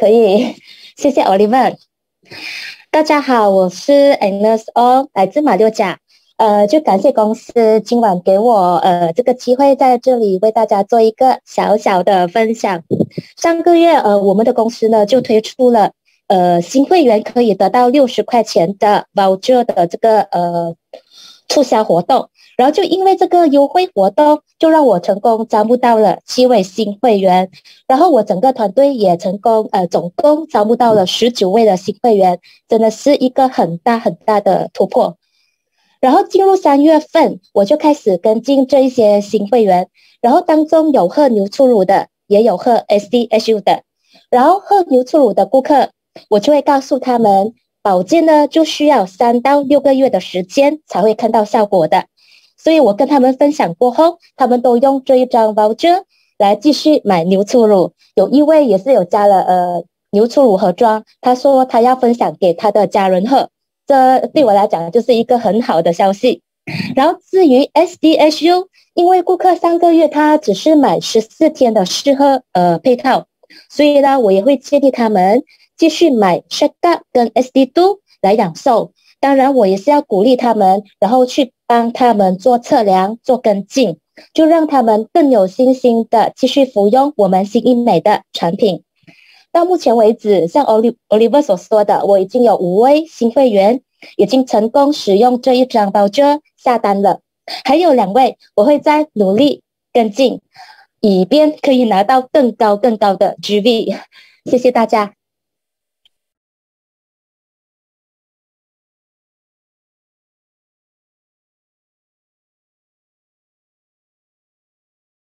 可以，谢谢 Oliver。大家好，我是 Anus O，来自马六甲。呃，就感谢公司今晚给我呃这个机会，在这里为大家做一个小小的分享。上个月呃，我们的公司呢就推出了呃新会员可以得到六十块钱的 voucher 的这个呃。促销活动，然后就因为这个优惠活动，就让我成功招募到了七位新会员，然后我整个团队也成功，呃，总共招募到了十九位的新会员，真的是一个很大很大的突破。然后进入三月份，我就开始跟进这一些新会员，然后当中有喝牛初乳的，也有喝 SDSU 的，然后喝牛初乳的顾客，我就会告诉他们。保健呢，就需要三到六个月的时间才会看到效果的，所以我跟他们分享过后，他们都用这一张包浆来继续买牛初乳，有一位也是有加了呃牛初乳盒装，他说他要分享给他的家人喝，这对我来讲就是一个很好的消息。然后至于 S D H U，因为顾客上个月他只是买十四天的试喝呃配套，所以呢，我也会建议他们。继续买 Shake Up 跟 S D t w o 来养瘦，当然我也是要鼓励他们，然后去帮他们做测量、做跟进，就让他们更有信心的继续服用我们新医美的产品。到目前为止，像 Oliver Oliver 所说的，我已经有五位新会员已经成功使用这一张包遮下单了，还有两位我会再努力跟进，以便可以拿到更高更高的 GV。谢谢大家。